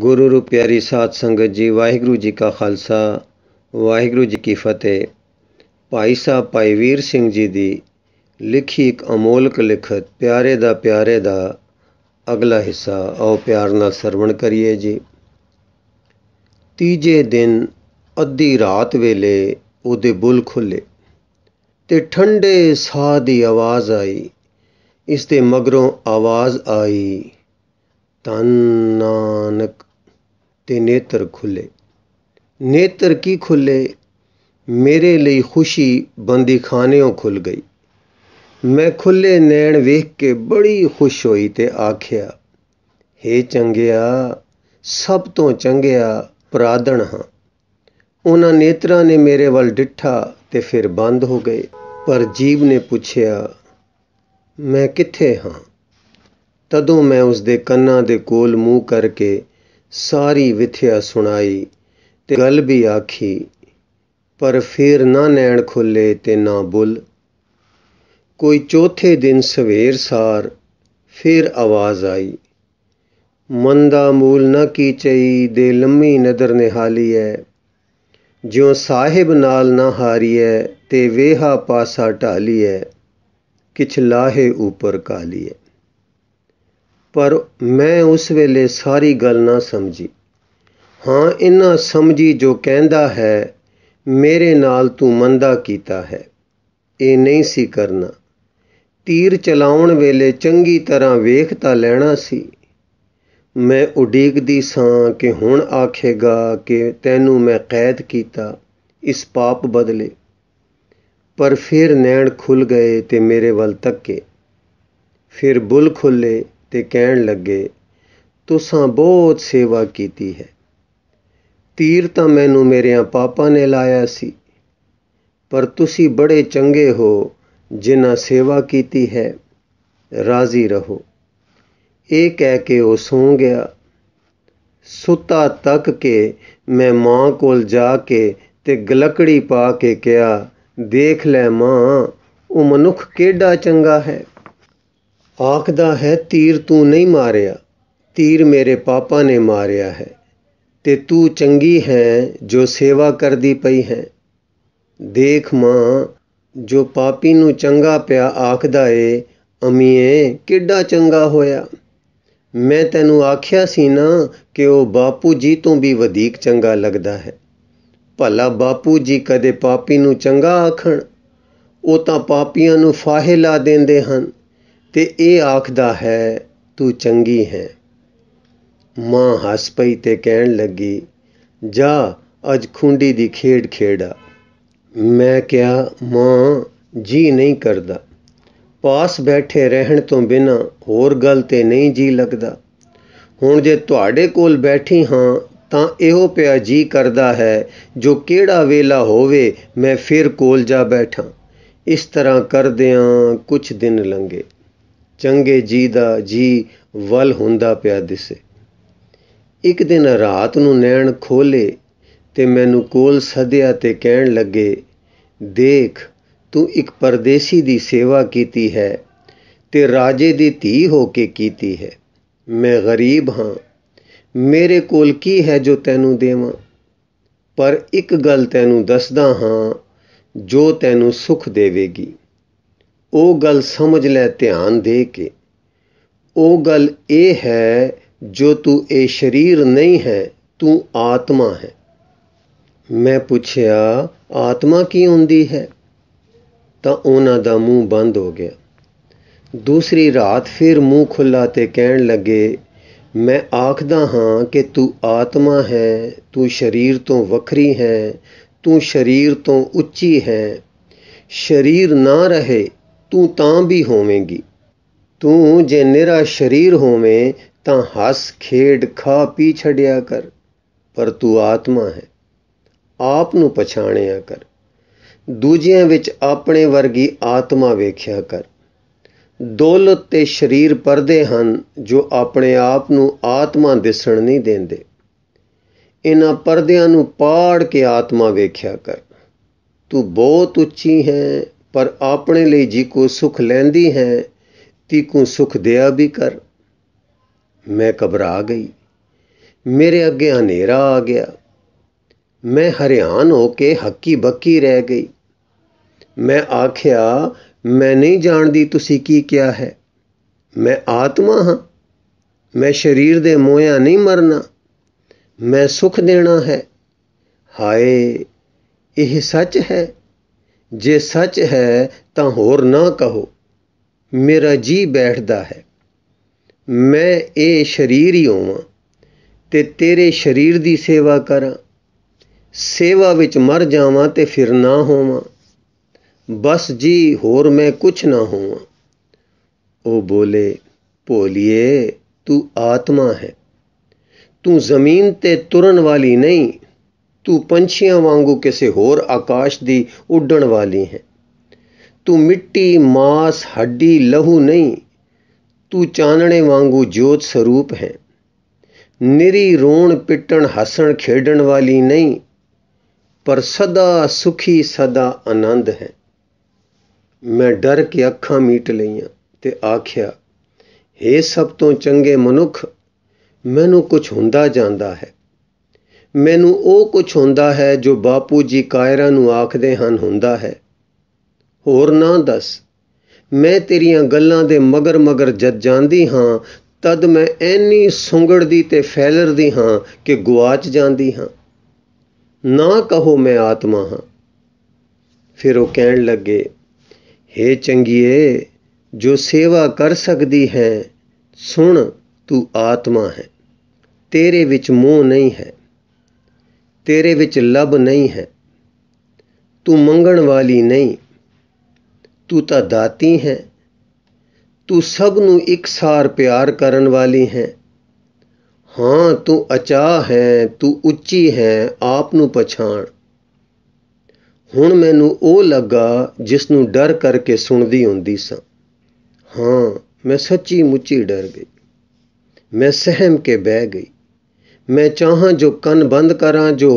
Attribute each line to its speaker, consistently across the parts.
Speaker 1: ਗੁਰੂ ਰੂਪ ਪਿਆਰੀ ਸਾਧ ਸੰਗਤ ਜੀ ਵਾਹਿਗੁਰੂ ਜੀ ਕਾ ਖਾਲਸਾ ਵਾਹਿਗੁਰੂ ਜੀ ਕੀ ਫਤਿਹ ਭਾਈ ਸਾਹਿਬ ਭਾਈ ਵੀਰ ਸਿੰਘ ਜੀ ਦੀ ਲਿਖੀ ਇੱਕ ਅਮੋਲਕ ਲਿਖਤ ਪਿਆਰੇ ਦਾ ਪਿਆਰੇ ਦਾ ਅਗਲਾ ਹਿੱਸਾ ਆਓ ਪਿਆਰ ਨਾਲ ਸਰਵਣ ਕਰੀਏ ਜੀ ਤੀਜੇ ਦਿਨ ਅੱਧੀ ਰਾਤ ਵੇਲੇ ਉਹਦੇ ਬੁੱਲ ਖੁੱਲੇ ਤੇ ਠੰਡੇ ਸਾਹ ਦੀ ਆਵਾਜ਼ ਆਈ ਇਸ ਤੇ ਮਗਰੋਂ ਆਵਾਜ਼ ਆਈ ਤਨ ਨਾਨਕ ਤੇ ਨੇਤਰ ਖੁੱਲੇ ਨੇਤਰ ਕੀ ਖੁੱਲੇ ਮੇਰੇ ਲਈ ਖੁਸ਼ੀ ਬੰਦੀ ਖਾਨਿਓਂ ਖੁੱਲ ਗਈ ਮੈਂ ਖੁੱਲੇ ਨੈਣ ਵੇਖ ਕੇ ਬੜੀ ਖੁਸ਼ ਹੋਈ ਤੇ ਆਖਿਆ हे ਚੰਗਿਆ ਸਭ ਤੋਂ ਚੰਗਿਆ ਪ੍ਰਾਦਣ ਹਾਂ ਉਹਨਾਂ ਨੇਤਰਾਂ ਨੇ ਮੇਰੇ ਵੱਲ ਡਿੱਠਾ ਤੇ ਫਿਰ ਬੰਦ ਹੋ ਗਏ ਪਰ ਜੀਵ ਨੇ ਪੁੱਛਿਆ ਮੈਂ ਕਿੱਥੇ ਹਾਂ ਤਦੋਂ ਮੈਂ ਉਸ ਦੇ ਕੰਨਾਂ ਦੇ ਕੋਲ ਮੂੰਹ ਕਰਕੇ ਸਾਰੀ ਵਿਥਿਆ ਸੁਣਾਈ ਤੇ ਗੱਲ ਵੀ ਆਖੀ ਪਰ ਫੇਰ ਨਾ ਨੈਣ ਖੁੱਲੇ ਤੇ ਨਾ ਬੁੱਲ ਕੋਈ ਚੌਥੇ ਦਿਨ ਸਵੇਰ ਸਾਰ ਫੇਰ ਆਵਾਜ਼ ਆਈ ਮਨ ਦਾ ਮੂਲ ਨਾ ਕੀ ਚਈ ਦੇ ਲੰਮੀ ਨਦਰ ਨਿਹਾਲੀ ਐ ਜਿਉ ਸਾਹਿਬ ਨਾਲ ਨਾ ਹਾਰੀਐ ਤੇ ਵੇਹਾ ਪਾਸਾ ਢਾਲੀਐ ਕਿਛ ਲਾਹੇ ਉਪਰ ਕਾਲੀਐ ਪਰ ਮੈਂ ਉਸ ਵੇਲੇ ਸਾਰੀ ਗੱਲ ਨਾ ਸਮਝੀ ਹਾਂ ਇਨਾ ਸਮਝੀ ਜੋ ਕਹਿੰਦਾ ਹੈ ਮੇਰੇ ਨਾਲ ਤੂੰ ਮੰਦਾ ਕੀਤਾ ਹੈ ਇਹ ਨਹੀਂ ਸੀ ਕਰਨਾ ਤੀਰ ਚਲਾਉਣ ਵੇਲੇ ਚੰਗੀ ਤਰ੍ਹਾਂ ਵੇਖ ਤਾਂ ਲੈਣਾ ਸੀ ਮੈਂ ਉਡੀਕਦੀ ਸਾਂ ਕਿ ਹੁਣ ਆਖੇਗਾ ਕਿ ਤੈਨੂੰ ਮੈਂ ਕੈਦ ਕੀਤਾ ਇਸ ਪਾਪ ਬਦਲੇ ਪਰ ਫਿਰ ਨੈਣ ਖੁੱਲ ਗਏ ਤੇ ਮੇਰੇ ਵੱਲ ਤੱਕੇ ਫਿਰ ਬੁੱਲ ਖੁੱਲੇ ਤੇ ਕਹਿਣ ਲੱਗੇ ਤੁਸਾਂ ਬਹੁਤ ਸੇਵਾ ਕੀਤੀ ਹੈ ਤੀਰ ਤਾਂ ਮੈਨੂੰ ਮੇਰਿਆਂ ਪਾਪਾਂ ਨੇ ਲਾਇਆ ਸੀ ਪਰ ਤੁਸੀਂ ਬੜੇ ਚੰਗੇ ਹੋ ਜਿਨ੍ਹਾਂ ਸੇਵਾ ਕੀਤੀ ਹੈ ਰਾਜ਼ੀ ਰਹੋ ਇਹ ਕਹਿ ਕੇ ਉਹ ਸੌਂ ਗਿਆ ਸੁੱਤਾ ਤੱਕ ਕੇ ਮੈਂ ਮਾਂ ਕੋਲ ਜਾ ਕੇ ਤੇ ਗਲਕੜੀ ਪਾ ਕੇ ਕਿਹਾ ਦੇਖ ਲੈ ਮਾਂ ਉਹ ਮਨੁੱਖ ਕਿਹੜਾ ਚੰਗਾ ਹੈ ਆਖਦਾ ਹੈ ਤੀਰ ਤੂੰ ਨਹੀਂ ਮਾਰਿਆ ਤੀਰ ਮੇਰੇ ਪਾਪਾ ਨੇ ਮਾਰਿਆ ਹੈ ਤੇ ਤੂੰ ਚੰਗੀ ਹੈ ਜੋ ਸੇਵਾ ਕਰਦੀ ਪਈ ਹੈ ਦੇਖ ਮਾਂ ਜੋ ਪਾਪੀ ਨੂੰ ਚੰਗਾ ਪਿਆ ਆਖਦਾ ਏ ਅਮੀਏ ਕਿੱਡਾ ਚੰਗਾ ਹੋਇਆ ਮੈਂ ਤੈਨੂੰ ਆਖਿਆ ਸੀ ਨਾ ਕਿ ਉਹ ਬਾਪੂ ਜੀ ਤੋਂ ਵੀ ਵਧੇਕ ਚੰਗਾ ਲੱਗਦਾ ਹੈ ਭਲਾ ਬਾਪੂ ਜੀ ਕਦੇ ਪਾਪੀ ਨੂੰ ਚੰਗਾ ਆਖਣ ਉਹ ਤਾਂ ਪਾਪੀਆਂ ਨੂੰ ਫਾਹੇ ਲਾ ਦਿੰਦੇ ਹਨ ਤੇ ਇਹ ਆਖਦਾ ਹੈ ਤੂੰ ਚੰਗੀ ਹੈ ਮਾਂ ਹੱਸ ਪਈ ਤੇ ਕਹਿਣ ਲੱਗੀ ਜਾ ਅੱਜ ਖੁੰਡੀ ਦੀ ਖੇਡ ਖੇੜਾ ਮੈਂ ਕਿਹਾ ਮਾਂ ਜੀ ਨਹੀਂ ਕਰਦਾ ਪਾਸ ਬੈਠੇ ਰਹਿਣ ਤੋਂ ਬਿਨਾ ਹੋਰ ਗੱਲ ਤੇ ਨਹੀਂ ਜੀ ਲੱਗਦਾ ਹੁਣ ਜੇ ਤੁਹਾਡੇ ਕੋਲ ਬੈਠੀ ਹਾਂ ਤਾਂ ਇਹੋ ਪਿਆ ਜੀ ਕਰਦਾ ਹੈ ਜੋ ਕਿਹੜਾ ਵੇਲਾ ਹੋਵੇ ਮੈਂ ਫਿਰ ਕੋਲ ਜਾ ਬੈਠਾਂ ਇਸ ਤਰ੍ਹਾਂ ਕਰਦਿਆਂ ਕੁਝ ਦਿਨ ਲੰਘੇ ਚੰਗੇ ਜੀ ਦਾ ਜੀ ਵੱਲ ਹੁੰਦਾ ਪਿਆ ਦਿਸੇ ਇੱਕ ਦਿਨ ਰਾਤ ਨੂੰ ਨੈਣ ਖੋਲੇ ਤੇ ਮੈਨੂੰ ਕੋਲ ਸਦਿਆ ਤੇ ਕਹਿਣ ਲੱਗੇ ਦੇਖ ਤੂੰ ਇੱਕ ਪਰਦੇਸੀ ਦੀ ਸੇਵਾ ਕੀਤੀ ਹੈ ਤੇ ਰਾਜੇ ਦੀ ਧੀ ਹੋ ਕੇ ਕੀਤੀ ਹੈ ਮੈਂ ਗਰੀਬ ਹਾਂ ਮੇਰੇ ਕੋਲ ਕੀ ਹੈ ਜੋ ਤੈਨੂੰ ਦੇਵਾਂ ਪਰ ਇੱਕ ਗੱਲ ਤੈਨੂੰ ਦੱਸਦਾ ਹਾਂ ਜੋ ਤੈਨੂੰ ਸੁਖ ਦੇਵੇਗੀ ਉਹ ਗੱਲ ਸਮਝ ਲੈ ਧਿਆਨ ਦੇ ਕੇ ਉਹ ਗੱਲ ਇਹ ਹੈ ਜੋ ਤੂੰ ਇਹ ਸਰੀਰ ਨਹੀਂ ਹੈ ਤੂੰ ਆਤਮਾ ਹੈ ਮੈਂ ਪੁੱਛਿਆ ਆਤਮਾ ਕੀ ਹੁੰਦੀ ਹੈ ਤਾਂ ਉਹਨਾਂ ਦਾ ਮੂੰਹ ਬੰਦ ਹੋ ਗਿਆ ਦੂਸਰੀ ਰਾਤ ਫਿਰ ਮੂੰਹ ਖੁੱਲਾ ਤੇ ਕਹਿਣ ਲੱਗੇ ਮੈਂ ਆਖਦਾ ਹਾਂ ਕਿ ਤੂੰ ਆਤਮਾ ਹੈ ਤੂੰ ਸਰੀਰ ਤੋਂ ਵੱਖਰੀ ਹੈ ਤੂੰ ਸਰੀਰ ਤੋਂ ਉੱਚੀ ਹੈ ਸਰੀਰ ਨਾ ਰਹੇ ਤੂੰ ਤਾਂ ਵੀ ਹੋਵੇਂਗੀ ਤੂੰ ਜੇ ਨਿਰਾ ਸ਼ਰੀਰ ਹੋਵੇਂ ਤਾਂ ਹੱਸ ਖੇਡ ਖਾ ਪੀ ਛੜਿਆ ਕਰ ਪਰ ਤੂੰ ਆਤਮਾ ਹੈ ਆਪ ਨੂੰ ਪਛਾਣਿਆ ਕਰ ਦੂਜਿਆਂ ਵਿੱਚ ਆਪਣੇ ਵਰਗੀ ਆਤਮਾ ਵੇਖਿਆ ਕਰ ਦੌਲਤ ਤੇ ਸਰੀਰ ਪਰਦੇ ਹਨ ਜੋ ਆਪਣੇ ਆਪ ਨੂੰ ਆਤਮਾ ਦਿਸਣ ਨਹੀਂ ਦਿੰਦੇ ਇਹਨਾਂ ਪਰਦਿਆਂ ਨੂੰ ਪਾੜ ਕੇ ਆਤਮਾ ਵੇਖਿਆ ਕਰ ਤੂੰ ਬਹੁਤ ਉੱਚੀ ਹੈ ਪਰ ਆਪਣੇ ਲਈ ਜੀ ਕੋ ਸੁਖ ਲੈਂਦੀ ਹੈ ਤੀ ਕੋ ਸੁਖ ਦਿਆ ਵੀ ਕਰ ਮੈਂ ਘਬਰਾ ਗਈ ਮੇਰੇ ਅੱਗੇ ਹਨੇਰਾ ਆ ਗਿਆ ਮੈਂ ਹਰਿਆਨ ਹੋ ਕੇ ਹੱਕੀ ਬੱਕੀ ਰਹਿ ਗਈ ਮੈਂ ਆਖਿਆ ਮੈਂ ਨਹੀਂ ਜਾਣਦੀ ਤੁਸੀਂ ਕੀ ਕਿਹਾ ਹੈ ਮੈਂ ਆਤਮਾ ਹਾਂ ਮੈਂ ਸਰੀਰ ਦੇ ਮੋਹਿਆ ਨਹੀਂ ਮਰਨਾ ਮੈਂ ਸੁਖ ਦੇਣਾ ਹੈ ਹਾਏ ਇਹ ਸੱਚ ਹੈ ਜੇ ਸੱਚ ਹੈ ਤਾਂ ਹੋਰ ਨਾ ਕਹੋ ਮੇਰਾ ਜੀ ਬੈਠਦਾ ਹੈ ਮੈਂ ਇਹ ਸ਼ਰੀਰ ਹੀ ਹਾਂ ਤੇ ਤੇਰੇ ਸ਼ਰੀਰ ਦੀ ਸੇਵਾ ਕਰਾਂ ਸੇਵਾ ਵਿੱਚ ਮਰ ਜਾਵਾਂ ਤੇ ਫਿਰ ਨਾ ਹੋਵਾਂ ਬਸ ਜੀ ਹੋਰ ਮੈਂ ਕੁਛ ਨਾ ਹੋਵਾਂ ਉਹ ਬੋਲੇ ਭੋਲੀਏ ਤੂੰ ਆਤਮਾ ਹੈ ਤੂੰ ਜ਼ਮੀਨ ਤੇ ਤੁਰਨ ਵਾਲੀ ਨਹੀਂ ਤੂੰ ਪੰਛੀਆਂ ਵਾਂਗੂ ਕਿਸੇ ਹੋਰ ਆਕਾਸ਼ ਦੀ ਉੱਡਣ ਵਾਲੀ ਹੈ ਤੂੰ ਮਿੱਟੀ ਮਾਸ ਹੱਡੀ ਲਹੂ ਨਹੀਂ ਤੂੰ ਚਾਨਣੇ ਵਾਂਗੂ ਜੋਤ ਸਰੂਪ ਹੈ ਨਿਰੀ ਰੋਣ ਪਿੱਟਣ ਹੱਸਣ ਖੇਡਣ ਵਾਲੀ ਨਹੀਂ ਪਰ ਸਦਾ ਸੁਖੀ ਸਦਾ ਆਨੰਦ ਹੈ ਮੈਂ ਡਰ ਕੇ ਅੱਖਾਂ ਮੀਟ ਲਈਆਂ ਤੇ ਆਖਿਆ हे ਸਭ ਤੋਂ ਚੰਗੇ ਮਨੁੱਖ ਮੈਨੂੰ ਕੁਝ ਹੁੰਦਾ ਜਾਂਦਾ ਹੈ ਮੈਨੂੰ ਉਹ ਕੁਝ ਹੁੰਦਾ ਹੈ ਜੋ ਬਾਪੂ ਜੀ ਕਾਇਰਾਂ ਨੂੰ ਆਖਦੇ ਹਨ ਹੁੰਦਾ ਹੈ ਹੋਰ ਨਾ ਦੱਸ ਮੈਂ ਤੇਰੀਆਂ ਗੱਲਾਂ ਦੇ ਮਗਰ ਮਗਰ ਜੱਜ ਜਾਂਦੀ ਹਾਂ ਤਦ ਮੈਂ ਐਨੀ ਸੁੰਗੜਦੀ ਤੇ ਫੈਲਰਦੀ ਹਾਂ ਕਿ ਗਵਾਚ ਜਾਂਦੀ ਹਾਂ ਨਾ ਕਹੋ ਮੈਂ ਆਤਮਾ ਹਾਂ ਫਿਰ ਉਹ ਕਹਿਣ ਲੱਗੇ ਹੇ ਚੰਗੀਏ ਜੋ ਸੇਵਾ ਕਰ ਸਕਦੀ ਹੈ ਸੁਣ ਤੂੰ ਆਤਮਾ ਹੈ ਤੇਰੇ ਵਿੱਚ ਮੋਹ ਨਹੀਂ ਹੈ ਤੇਰੇ ਵਿੱਚ ਲਭ ਨਹੀਂ ਹੈ ਤੂੰ ਮੰਗਣ ਵਾਲੀ ਨਹੀਂ ਤੂੰ ਤਾਂ ਦਾਤੀ ਹੈ ਤੂੰ ਸਭ ਨੂੰ ਇੱਕਸਾਰ ਪਿਆਰ ਕਰਨ ਵਾਲੀ ਹੈ ਹਾਂ ਤੂੰ ਅਚਾ ਹੈ ਤੂੰ ਉੱਚੀ ਹੈ ਆਪ ਨੂੰ ਪਛਾਣ ਹੁਣ ਮੈਨੂੰ ਉਹ ਲੱਗਾ ਜਿਸ ਨੂੰ ਡਰ ਕਰਕੇ ਸੁਣਦੀ ਹੁੰਦੀ ਸਾਂ ਹਾਂ ਮੈਂ ਸੱਚੀ ਮੁੱਚੀ ਡਰ ਗਈ ਮੈਂ ਸਹਿਮ ਕੇ ਬਹਿ ਗਈ ਮੈਂ ਚਾਹਾਂ ਜੋ ਕੰਨ ਬੰਦ ਕਰਾਂ ਜੋ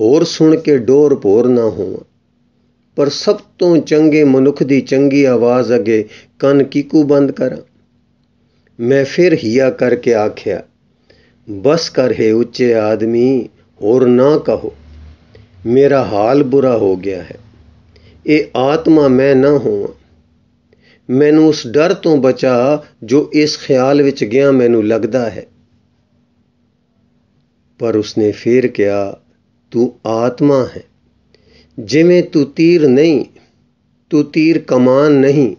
Speaker 1: ਹੋਰ ਸੁਣ ਕੇ ਡੋਰ ਭੋਰ ਨਾ ਹੋਵਾਂ ਪਰ ਸਭ ਤੋਂ ਚੰਗੇ ਮਨੁੱਖ ਦੀ ਚੰਗੀ ਆਵਾਜ਼ ਅਗੇ ਕੰਨ ਕਿਕੂ ਬੰਦ ਕਰਾਂ ਮੈਂ ਫਿਰ ਹਿਆ ਕਰਕੇ ਆਖਿਆ ਬਸ ਕਰ ਹੈ ਉੱਚੇ ਆਦਮੀ ਹੋਰ ਨਾ ਕਹੋ ਮੇਰਾ ਹਾਲ ਬੁਰਾ ਹੋ ਗਿਆ ਹੈ ਇਹ ਆਤਮਾ ਮੈਂ ਨਾ ਹੋਵਾਂ ਮੈਨੂੰ ਉਸ ਡਰ ਤੋਂ ਬਚਾ ਜੋ ਇਸ ਖਿਆਲ ਵਿੱਚ ਗਿਆ ਮੈਨੂੰ ਲੱਗਦਾ ਹੈ ਪਰ ਉਸਨੇ ਫੇਰ ਕਿਹਾ ਤੂੰ ਆਤਮਾ ਹੈ ਜਿਵੇਂ ਤੂੰ ਤੀਰ ਨਹੀਂ ਤੂੰ ਤੀਰ ਕਮਾਨ ਨਹੀਂ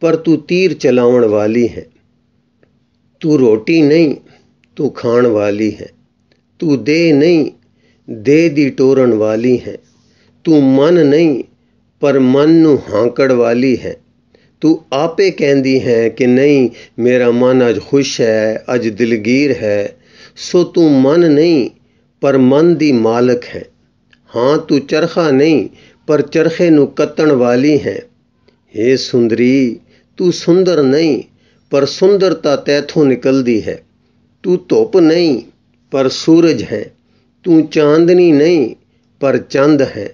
Speaker 1: ਪਰ ਤੂੰ ਤੀਰ ਚਲਾਉਣ ਵਾਲੀ ਹੈ ਤੂੰ ਰੋਟੀ ਨਹੀਂ ਤੂੰ ਖਾਣ ਵਾਲੀ ਹੈ ਤੂੰ ਦੇਹ ਨਹੀਂ ਦੇਹ ਦੀ ਟੋਰਨ ਵਾਲੀ ਹੈ ਤੂੰ ਮਨ ਨਹੀਂ ਪਰ ਮਨ ਨੂੰ ਹਾਂਕੜ ਵਾਲੀ ਹੈ ਤੂੰ ਆਪੇ ਕਹਿੰਦੀ ਹੈ ਕਿ ਨਹੀਂ ਮੇਰਾ ਮਨ ਅੱਜ ਖੁਸ਼ ਹੈ ਅੱਜ ਦਿਲਗੀਰ ਹੈ ਸੋ ਤੂੰ ਮਨ ਨਹੀਂ ਪਰ ਮਨ ਦੀ ਮਾਲਕ ਹੈ ਹਾਂ ਤੂੰ ਚਰਖਾ ਨਹੀਂ ਪਰ ਚਰਖੇ ਨੂੰ ਕੱਤਣ ਵਾਲੀ ਹੈ हे ਸੁੰਦਰੀ ਤੂੰ ਸੁੰਦਰ ਨਹੀਂ ਪਰ ਸੁੰਦਰਤਾ ਤੈਥੋਂ ਨਿਕਲਦੀ ਹੈ ਤੂੰ ਧੁੱਪ ਨਹੀਂ ਪਰ ਸੂਰਜ ਹੈ ਤੂੰ ਚਾਂਦਨੀ ਨਹੀਂ ਪਰ ਚੰਦ ਹੈ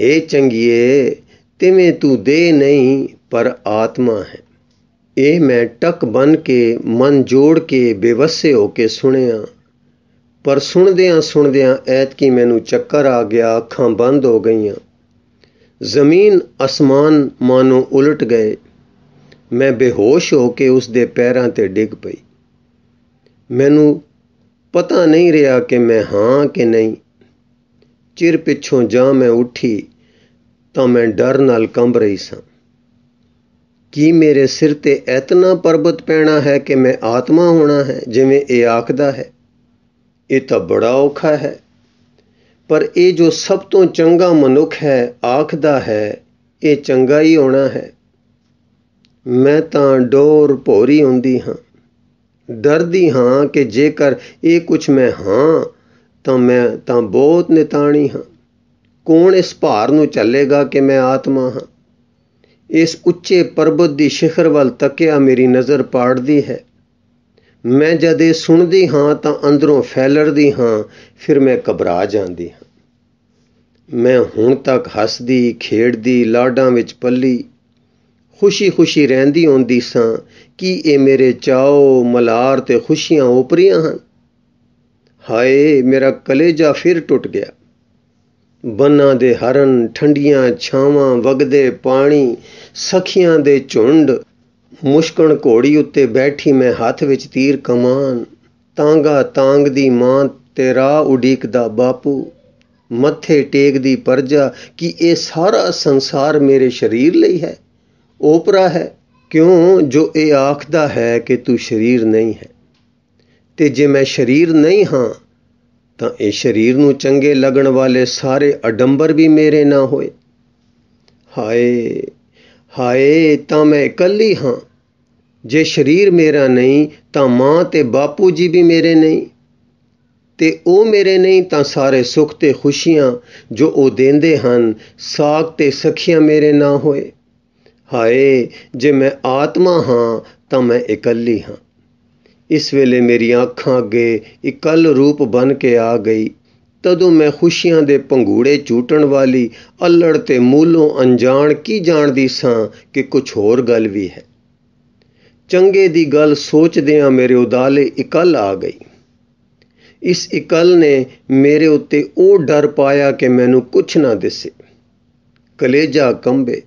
Speaker 1: हे ਚੰਗੀਏ ਤਿਵੇਂ ਤੂੰ ਦੇਹ ਨਹੀਂ ਪਰ ਆਤਮਾ ਹੈ ਇਹ ਮੈਂ ਟੱਕ ਬਨ ਕੇ ਮਨ ਜੋੜ ਕੇ ਬੇਵਸੇ ਹੋ ਕੇ ਸੁਣਿਆ ਪਰ ਸੁਣਦਿਆਂ ਸੁਣਦਿਆਂ ਕੀ ਮੈਨੂੰ ਚੱਕਰ ਆ ਗਿਆ ਅੱਖਾਂ ਬੰਦ ਹੋ ਗਈਆਂ ਜ਼ਮੀਨ ਅਸਮਾਨ ਮਾਨੋ ਉਲਟ ਗਏ ਮੈਂ ਬੇਹੋਸ਼ ਹੋ ਕੇ ਉਸ ਦੇ ਪੈਰਾਂ ਤੇ ਡਿੱਗ ਪਈ ਮੈਨੂੰ ਪਤਾ ਨਹੀਂ ਰਿਹਾ ਕਿ ਮੈਂ ਹਾਂ ਕਿ ਨਹੀਂ ਚਿਰ ਪਿੱਛੋਂ ਜਾਂ ਮੈਂ ਉੱਠੀ ਤਾਂ ਮੈਂ ਡਰ ਨਾਲ ਕੰਬ ਰਹੀ ਸਾਂ ਕੀ ਮੇਰੇ ਸਿਰ 'ਤੇ ਐਤਨਾ ਪਰਬਤ ਪੈਣਾ ਹੈ ਕਿ ਮੈਂ ਆਤਮਾ ਹੋਣਾ ਹੈ ਜਿਵੇਂ ਇਹ ਆਖਦਾ ਹੈ ਇਹ ਤਾਂ ਬੜਾ ਔਖਾ ਹੈ ਪਰ ਇਹ ਜੋ ਸਭ ਤੋਂ ਚੰਗਾ ਮਨੁੱਖ ਹੈ ਆਖਦਾ ਹੈ ਇਹ ਚੰਗਾ ਹੀ ਹੋਣਾ ਹੈ ਮੈਂ ਤਾਂ ਡੋਰ ਭੋਰੀ ਹੁੰਦੀ ਹਾਂ ਡਰਦੀ ਹਾਂ ਕਿ ਜੇਕਰ ਇਹ ਕੁਝ ਮੈਂ ਹਾਂ ਤਾਂ ਮੈਂ ਤਾਂ ਬਹੁਤ ਨਿਤਾਣੀ ਹਾਂ ਕੌਣ ਇਸ ਭਾਰ ਨੂੰ ਚੱਲੇਗਾ ਕਿ ਮੈਂ ਆਤਮਾ ਹਾਂ ਇਸ ਉੱਚੇ ਪਰਬਤ ਦੀ ਸ਼ਿਖਰ ਵੱਲ ਤੱਕਿਆ ਮੇਰੀ ਨਜ਼ਰ ਪਾੜਦੀ ਹੈ ਮੈਂ ਜਦ ਇਹ ਸੁਣਦੀ ਹਾਂ ਤਾਂ ਅੰਦਰੋਂ ਫੈਲਰਦੀ ਹਾਂ ਫਿਰ ਮੈਂ ਘਬਰਾ ਜਾਂਦੀ ਹਾਂ ਮੈਂ ਹੁਣ ਤੱਕ ਹੱਸਦੀ ਖੇਡਦੀ ਲਾਡਾਂ ਵਿੱਚ ਪੱਲੀ ਖੁਸ਼ੀ-ਖੁਸ਼ੀ ਰਹਿੰਦੀ ਹੁੰਦੀ ਸਾਂ ਕਿ ਇਹ ਮੇਰੇ ਚਾਓ ਮਲਾਰ ਤੇ ਖੁਸ਼ੀਆਂ ਉਪਰੀਆਂ ਹਨ ਹਾਏ ਮੇਰਾ ਕਲੇਜਾ ਫਿਰ ਟੁੱਟ ਗਿਆ ਬੰਨਾਂ ਦੇ ਹਰਨ ਠੰਡੀਆਂ ਛਾਵਾਂ ਵਗਦੇ ਪਾਣੀ ਸਖੀਆਂ ਦੇ ਝੁੰਡ ਮੁਸ਼ਕਣ ਘੋੜੀ ਉੱਤੇ ਬੈਠੀ ਮੈਂ ਹੱਥ ਵਿੱਚ ਤੀਰ ਕਮਾਨ ਤਾਂਗਾ ਤਾਂਗ ਦੀ ਮਾਂ ਤੇਰਾ ਉਡੀਕਦਾ ਬਾਪੂ ਮੱਥੇ ਟੇਕਦੀ ਪਰਜਾ ਕਿ ਇਹ ਸਾਰਾ ਸੰਸਾਰ ਮੇਰੇ ਸਰੀਰ ਲਈ ਹੈ ਓਪਰਾ ਹੈ ਕਿਉਂ ਜੋ ਇਹ ਆਖਦਾ ਹੈ ਕਿ ਤੂੰ ਸਰੀਰ ਨਹੀਂ ਹੈ ਤੇ ਜੇ ਮੈਂ ਸਰੀਰ ਨਹੀਂ ਹਾਂ ਤਾਂ ਇਹ ਸਰੀਰ ਨੂੰ ਚੰਗੇ ਲੱਗਣ ਵਾਲੇ ਸਾਰੇ ਅਡੰਬਰ ਵੀ ਮੇਰੇ ਨਾ ਹੋਏ ਹਾਏ ਹਾਏ ਤਾਂ ਮੈਂ ਇਕੱਲੀ ਹਾਂ ਜੇ ਸਰੀਰ ਮੇਰਾ ਨਹੀਂ ਤਾਂ ਮਾਂ ਤੇ ਬਾਪੂ ਜੀ ਵੀ ਮੇਰੇ ਨਹੀਂ ਤੇ ਉਹ ਮੇਰੇ ਨਹੀਂ ਤਾਂ ਸਾਰੇ ਸੁੱਖ ਤੇ ਖੁਸ਼ੀਆਂ ਜੋ ਉਹ ਦਿੰਦੇ ਹਨ ਸਾਖ ਤੇ ਸਖੀਆਂ ਮੇਰੇ ਨਾ ਹੋਏ ਹਾਏ ਜੇ ਮੈਂ ਆਤਮਾ ਹਾਂ ਤਾਂ ਮੈਂ ਇਕੱਲੀ ਹਾਂ ਇਸ ਵੇਲੇ ਮੇਰੀਆਂ ਅੱਖਾਂ ਅੱਗੇ ਇਕੱਲ ਰੂਪ ਬਣ ਕੇ ਆ ਗਈ ਤਦੋਂ ਮੈਂ ਖੁਸ਼ੀਆਂ ਦੇ ਪੰਘੂੜੇ ਝੂਟਣ ਵਾਲੀ ਅਲੜ ਤੇ ਮੂਲੋਂ ਅਣਜਾਣ ਕੀ ਜਾਣਦੀ ਸਾਂ ਕਿ ਕੁਝ ਹੋਰ ਗੱਲ ਵੀ ਹੈ ਚੰਗੇ ਦੀ ਗੱਲ ਸੋਚਦਿਆਂ ਮੇਰੇ ਉਦਾਲੇ ਇਕੱਲ ਆ ਗਈ ਇਸ ਇਕਲ ਨੇ ਮੇਰੇ ਉੱਤੇ ਉਹ ਡਰ ਪਾਇਆ ਕਿ ਮੈਨੂੰ ਕੁਝ ਨਾ ਦਿਸੇ ਕਲੇਜਾ ਕੰਬੇ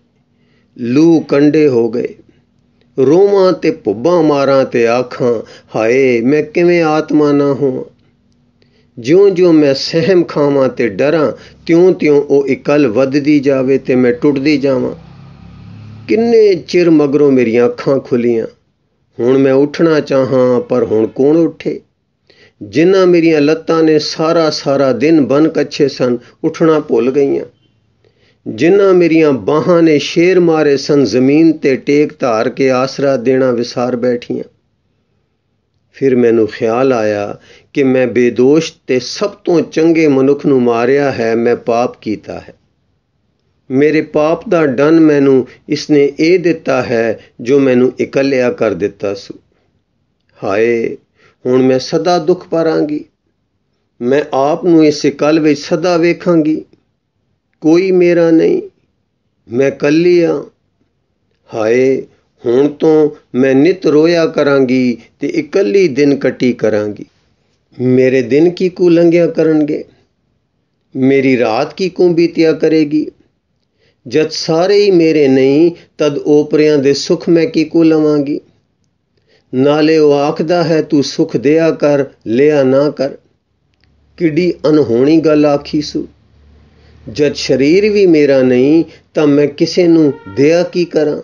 Speaker 1: ਲੂ ਕੰਡੇ ਹੋ ਗਏ ਰੋਵਾਂ ਤੇ ਭੁੱਬਾਂ ਮਾਰਾਂ ਤੇ ਆਖਾਂ ਹਾਏ ਮੈਂ ਕਿਵੇਂ ਆਤਮਾ ਨਾ ਹੋਵਾਂ ਜਿਉਂ-ਜਿਉਂ ਮੈਂ ਸਹਿਮ ਖਾਵਾਂ ਤੇ ਡਰਾਂ ਤਿਉਂ-ਤਿਉਂ ਉਹ ਇਕਲ ਵੱਧਦੀ ਜਾਵੇ ਤੇ ਮੈਂ ਟੁੱਟਦੀ ਜਾਵਾਂ ਕਿੰਨੇ ਚਿਰ ਮਗਰੋਂ ਮੇਰੀਆਂ ਅੱਖਾਂ ਖੁੱਲੀਆਂ ਹੁਣ ਮੈਂ ਉੱਠਣਾ ਚਾਹਾਂ ਪਰ ਹੁਣ ਕੌਣ ਉੱਠੇ ਜਿਨ੍ਹਾਂ ਮੇਰੀਆਂ ਲੱਤਾਂ ਨੇ ਸਾਰਾ ਸਾਰਾ ਦਿਨ ਬਨ ਕੱਛੇ ਸਨ ਉੱਠਣਾ ਭੁੱਲ ਗਈਆਂ ਜਿਨ੍ਹਾਂ ਮੇਰੀਆਂ ਬਾਹਾਂ ਨੇ ਸ਼ੇਰ ਮਾਰੇ ਸਨ ਜ਼ਮੀਨ ਤੇ ਟੇਕ ਧਾਰ ਕੇ ਆਸਰਾ ਦੇਣਾ ਵਿਸਾਰ ਬੈਠੀਆਂ ਫਿਰ ਮੈਨੂੰ ਖਿਆਲ ਆਇਆ ਕਿ ਮੈਂ ਬੇਦੋਸ਼ ਤੇ ਸਭ ਤੋਂ ਚੰਗੇ ਮਨੁੱਖ ਨੂੰ ਮਾਰਿਆ ਹੈ ਮੈਂ ਪਾਪ ਕੀਤਾ ਹੈ ਮੇਰੇ ਪਾਪ ਦਾ ਡਨ ਮੈਨੂੰ ਇਸਨੇ ਇਹ ਦਿੱਤਾ ਹੈ ਜੋ ਮੈਨੂੰ ਇਕੱਲਿਆ ਕਰ ਦਿੱਤਾ ਸੀ ਹਾਏ ਹੁਣ ਮੈਂ ਸਦਾ ਦੁੱਖ ਪਾਰਾਂਗੀ ਮੈਂ ਆਪ ਨੂੰ ਇਸੇ ਕਲ ਵਿੱਚ ਸਦਾ ਵੇਖਾਂਗੀ ਕੋਈ ਮੇਰਾ ਨਹੀਂ ਮੈਂ ਕੱਲੀ ਹਾਂ ਹਾਏ ਹੁਣ ਤੋਂ ਮੈਂ ਨਿਤ ਰੋਇਆ ਕਰਾਂਗੀ ਤੇ ਇਕੱਲੀ ਦਿਨ ਕੱਟੀ ਕਰਾਂਗੀ ਮੇਰੇ ਦਿਨ ਕੀ ਕੋ ਲੰਘਿਆ ਕਰਨਗੇ ਮੇਰੀ ਰਾਤ ਕੀ ਕੋ ਬੀਤਿਆ ਕਰੇਗੀ ਜਦ ਸਾਰੇ ਹੀ ਮੇਰੇ ਨਹੀਂ ਤਦ ਓਪਰਿਆਂ ਦੇ ਸੁਖ ਮੈਂ ਕੀ ਕੋ ਲਵਾਂਗੀ ਨਾਲੇ ਉਹ ਆਖਦਾ ਹੈ ਤੂੰ ਸੁਖ ਦਿਆ ਕਰ ਲਿਆ ਨਾ ਕਰ ਕਿਡੀ ਅਨਹੋਣੀ ਗੱਲ ਆਖੀ ਸੂ ਜਦ ਸਰੀਰ ਵੀ ਮੇਰਾ ਨਹੀਂ ਤਾਂ ਮੈਂ ਕਿਸੇ ਨੂੰ ਦਿਆ ਕੀ ਕਰਾਂ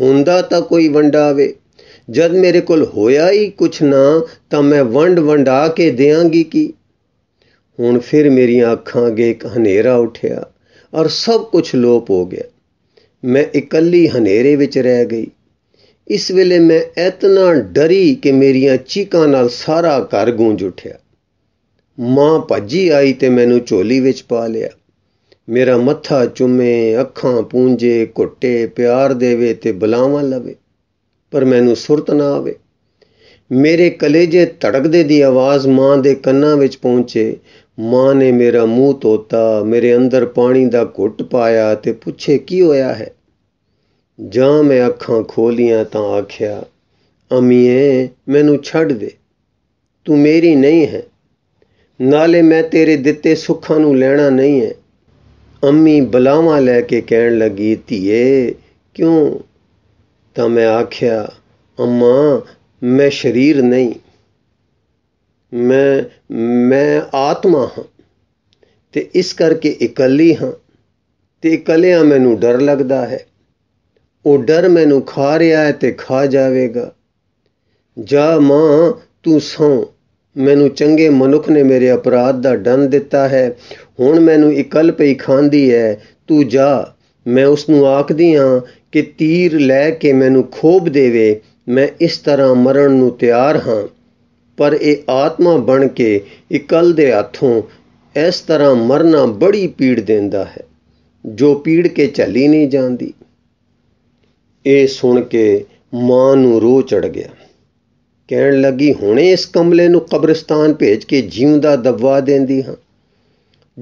Speaker 1: ਹੁੰਦਾ ਤਾਂ ਕੋਈ ਵੰਡਾਵੇ ਜਦ ਮੇਰੇ ਕੋਲ ਹੋਇਆ ਹੀ ਕੁਛ ਨਾ ਤਾਂ ਮੈਂ ਵੰਡ ਵੰਡਾ ਕੇ ਦੇਾਂਗੀ ਕੀ ਹੁਣ ਫਿਰ ਮੇਰੀਆਂ ਅੱਖਾਂ 'ਗੇ ਇੱਕ ਹਨੇਰਾ ਉੱਠਿਆ ਔਰ ਸਭ ਕੁਝ ਲੋਪ ਹੋ ਗਿਆ ਮੈਂ ਇਕੱਲੀ ਹਨੇਰੇ ਵਿੱਚ ਰਹਿ ਗਈ ਇਸ ਵੇਲੇ ਮੈਂ ਇਤਨਾ ਡਰੀ ਕਿ ਮੇਰੀਆਂ ਚੀਕਾਂ ਨਾਲ ਸਾਰਾ ਘਰ ਗੂੰਜ ਉੱਠਿਆ ਮਾਂ ਭੱਜੀ ਆਈ ਤੇ ਮੈਨੂੰ ਝੋਲੀ ਵਿੱਚ ਪਾ ਲਿਆ ਮੇਰਾ ਮੱਥਾ ਚੁੰਮੇ ਅੱਖਾਂ ਪੂੰਝੇ ਘੁੱਟੇ ਪਿਆਰ ਦੇਵੇ ਤੇ ਬੁਲਾਵਾ ਲਵੇ ਪਰ ਮੈਨੂੰ ਸੁਰਤ ਨਾ ਆਵੇ ਮੇਰੇ ਕਲੇਜੇ ਧੜਕਦੇ ਦੀ ਆਵਾਜ਼ ਮਾਂ ਦੇ ਕੰਨਾਂ ਵਿੱਚ ਪਹੁੰਚੇ ਮਾਂ ਨੇ ਮੇਰਾ ਮੂੰਹ ਤੋਤਾ ਮੇਰੇ ਅੰਦਰ ਪਾਣੀ ਦਾ ਘੁੱਟ ਪਾਇਆ ਤੇ ਪੁੱਛੇ ਕੀ ਹੋਇਆ ਹੈ ਜਾਂ ਮੈਂ ਅੱਖਾਂ ਖੋਲੀਆਂ ਤਾਂ ਆਖਿਆ ਅਮੀਏ ਮੈਨੂੰ ਛੱਡ ਦੇ ਤੂੰ ਮੇਰੀ ਨਹੀਂ ਹੈ ਨਾਲੇ ਮੈਂ ਤੇਰੇ ਦਿੱਤੇ ਸੁੱਖਾਂ ਨੂੰ ਲੈਣਾ ਨਹੀਂ ਹੈ ਅੰਮੀ ਬਲਾਵਾ ਲੈ ਕੇ ਕਹਿਣ ਲੱਗੀ ਧੀਏ ਕਿਉਂ ਤਾਂ ਮੈਂ ਆਖਿਆ ਅੰਮਾ ਮੈਂ ਸ਼ਰੀਰ ਨਹੀਂ ਮੈਂ ਮੈਂ ਆਤਮਾ ਹਾਂ ਤੇ ਇਸ ਕਰਕੇ ਇਕੱਲੀ ਹਾਂ ਤੇ ਇਕੱਲਿਆਂ ਮੈਨੂੰ ਡਰ ਲੱਗਦਾ ਹੈ ਉਹ ਡਰ ਮੈਨੂੰ ਖਾ ਰਿਹਾ ਹੈ ਤੇ ਖਾ ਜਾਵੇਗਾ ਜਾ ਮਾਂ ਤੂੰ ਸੌਂ ਮੈਨੂੰ ਚੰਗੇ ਮਨੁੱਖ ਨੇ ਮੇਰੇ ਅਪਰਾਧ ਦਾ ਦੰਡ ਦਿੱਤਾ ਹੈ ਹੁਣ ਮੈਨੂੰ ਇਕੱਲ ਪਈ ਖਾਂਦੀ ਹੈ ਤੂੰ ਜਾ ਮੈਂ ਉਸ ਨੂੰ ਆਖਦੀ ਹਾਂ ਕਿ ਤੀਰ ਲੈ ਕੇ ਮੈਨੂੰ ਖੋਬ ਦੇਵੇ ਮੈਂ ਇਸ ਤਰ੍ਹਾਂ ਮਰਨ ਨੂੰ ਤਿਆਰ ਹਾਂ ਪਰ ਇਹ ਆਤਮਾ ਬਣ ਕੇ ਇਕਲ ਦੇ ਹੱਥੋਂ ਇਸ ਤਰ੍ਹਾਂ ਮਰਨਾ ਬੜੀ ਪੀੜ ਦਿੰਦਾ ਹੈ ਜੋ ਪੀੜ ਕੇ ਚੱਲੀ ਨਹੀਂ ਜਾਂਦੀ ਇਹ ਸੁਣ ਕੇ ਮਾਂ ਨੂੰ ਰੋ ਚੜ ਗਿਆ ਕਹਿਣ ਲੱਗੀ ਹੁਣੇ ਇਸ ਕਮਲੇ ਨੂੰ ਕਬਰਿਸਤਾਨ ਭੇਜ ਕੇ ਜਿਉਂਦਾ ਦਵਾ ਦੇਂਦੀ ਹਾਂ